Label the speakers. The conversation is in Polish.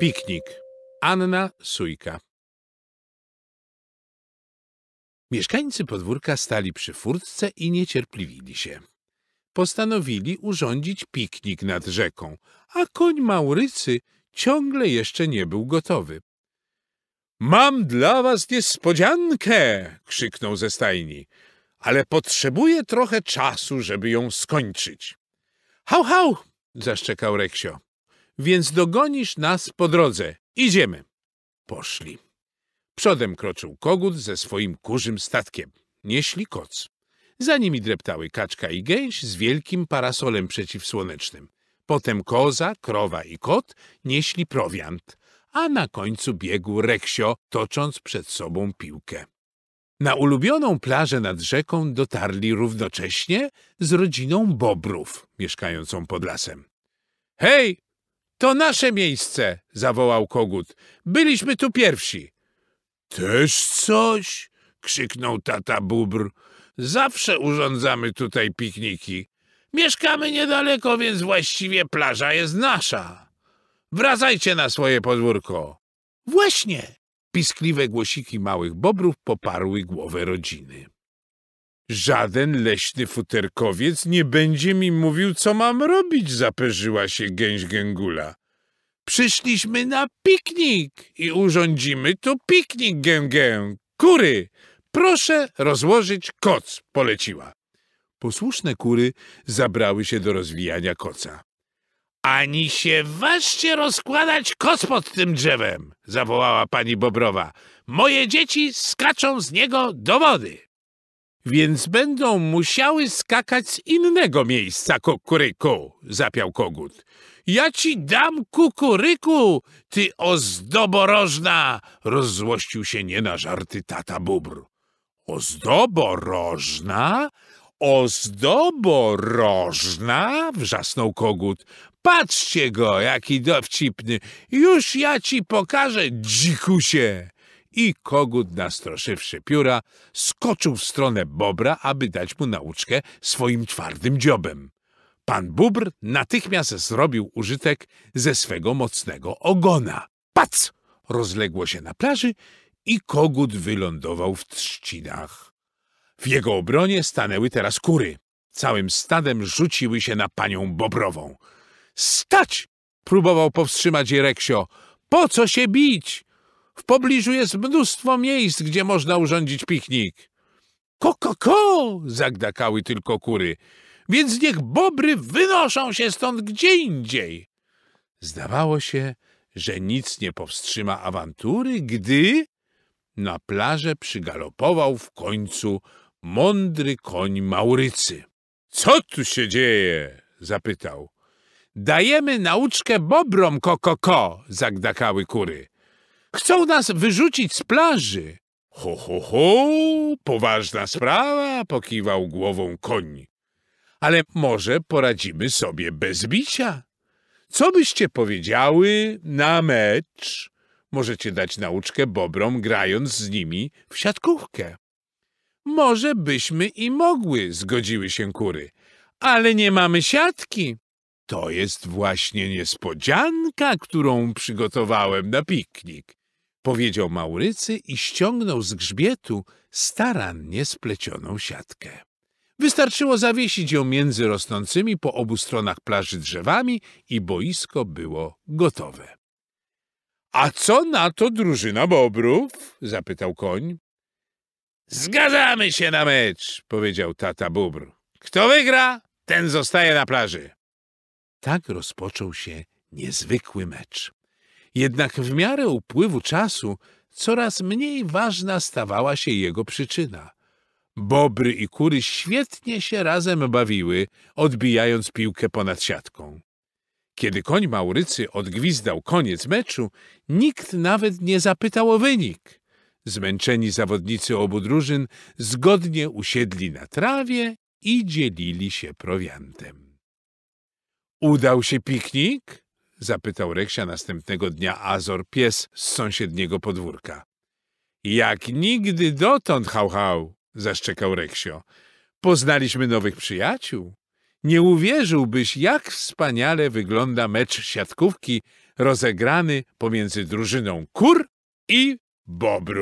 Speaker 1: Piknik. Anna Sujka. Mieszkańcy podwórka stali przy furtce i niecierpliwili się. Postanowili urządzić piknik nad rzeką, a koń Maurycy ciągle jeszcze nie był gotowy. Mam dla was niespodziankę! krzyknął ze stajni, ale potrzebuję trochę czasu, żeby ją skończyć. Hał, hał! zaszczekał Reksio więc dogonisz nas po drodze. Idziemy. Poszli. Przodem kroczył kogut ze swoim kurzym statkiem. Nieśli koc. Za nimi dreptały kaczka i gęś z wielkim parasolem przeciwsłonecznym. Potem koza, krowa i kot nieśli prowiant, a na końcu biegł reksio, tocząc przed sobą piłkę. Na ulubioną plażę nad rzeką dotarli równocześnie z rodziną bobrów mieszkającą pod lasem. — Hej! To nasze miejsce! zawołał kogut. Byliśmy tu pierwsi. Też coś? krzyknął tata bubr. Zawsze urządzamy tutaj pikniki. Mieszkamy niedaleko, więc właściwie plaża jest nasza. Wracajcie na swoje podwórko. Właśnie! Piskliwe głosiki małych bobrów poparły głowę rodziny. Żaden leśny futerkowiec nie będzie mi mówił, co mam robić, zaperzyła się gęś gęgula. Przyszliśmy na piknik i urządzimy tu piknik gęgę. Kury, proszę rozłożyć koc, poleciła. Posłuszne kury zabrały się do rozwijania koca. Ani się ważcie rozkładać koc pod tym drzewem, zawołała pani Bobrowa. Moje dzieci skaczą z niego do wody więc będą musiały skakać z innego miejsca, kukuryku, zapiał kogut. Ja ci dam kukuryku, ty ozdoborożna, rozzłościł się nie na żarty tata bóbr. Ozdoborożna? Ozdoborożna? wrzasnął kogut. Patrzcie go, jaki dowcipny, już ja ci pokażę, dzikusie i kogut, nastroszywszy pióra, skoczył w stronę bobra, aby dać mu nauczkę swoim twardym dziobem. Pan bóbr natychmiast zrobił użytek ze swego mocnego ogona. Pac! Rozległo się na plaży i kogut wylądował w trzcinach. W jego obronie stanęły teraz kury. Całym stadem rzuciły się na panią Bobrową. Stać! Próbował powstrzymać je Reksio. Po co się bić? W pobliżu jest mnóstwo miejsc, gdzie można urządzić piknik. Ko, ko, zagdakały tylko kury. Więc niech bobry wynoszą się stąd gdzie indziej. Zdawało się, że nic nie powstrzyma awantury, gdy na plażę przygalopował w końcu mądry koń Maurycy. Co tu się dzieje? zapytał. Dajemy nauczkę bobrom, ko, ko, ko zagdakały kury. Chcą nas wyrzucić z plaży. Ho, ho, ho, poważna sprawa, pokiwał głową koń. Ale może poradzimy sobie bez bicia. Co byście powiedziały na mecz? Możecie dać nauczkę bobrom, grając z nimi w siatkówkę. Może byśmy i mogły, zgodziły się kury. Ale nie mamy siatki. To jest właśnie niespodzianka, którą przygotowałem na piknik powiedział Maurycy i ściągnął z grzbietu starannie splecioną siatkę. Wystarczyło zawiesić ją między rosnącymi po obu stronach plaży drzewami i boisko było gotowe. — A co na to drużyna bobrów? — zapytał koń. — Zgadzamy się na mecz — powiedział tata bóbr. — Kto wygra, ten zostaje na plaży. Tak rozpoczął się niezwykły mecz. Jednak w miarę upływu czasu coraz mniej ważna stawała się jego przyczyna. Bobry i kury świetnie się razem bawiły, odbijając piłkę ponad siatką. Kiedy koń Maurycy odgwizdał koniec meczu, nikt nawet nie zapytał o wynik. Zmęczeni zawodnicy obu drużyn zgodnie usiedli na trawie i dzielili się prowiantem. Udał się piknik? zapytał Reksia następnego dnia Azor pies z sąsiedniego podwórka. Jak nigdy dotąd, hał hał, zaszczekał Reksio. Poznaliśmy nowych przyjaciół. Nie uwierzyłbyś, jak wspaniale wygląda mecz siatkówki rozegrany pomiędzy drużyną kur i bobru.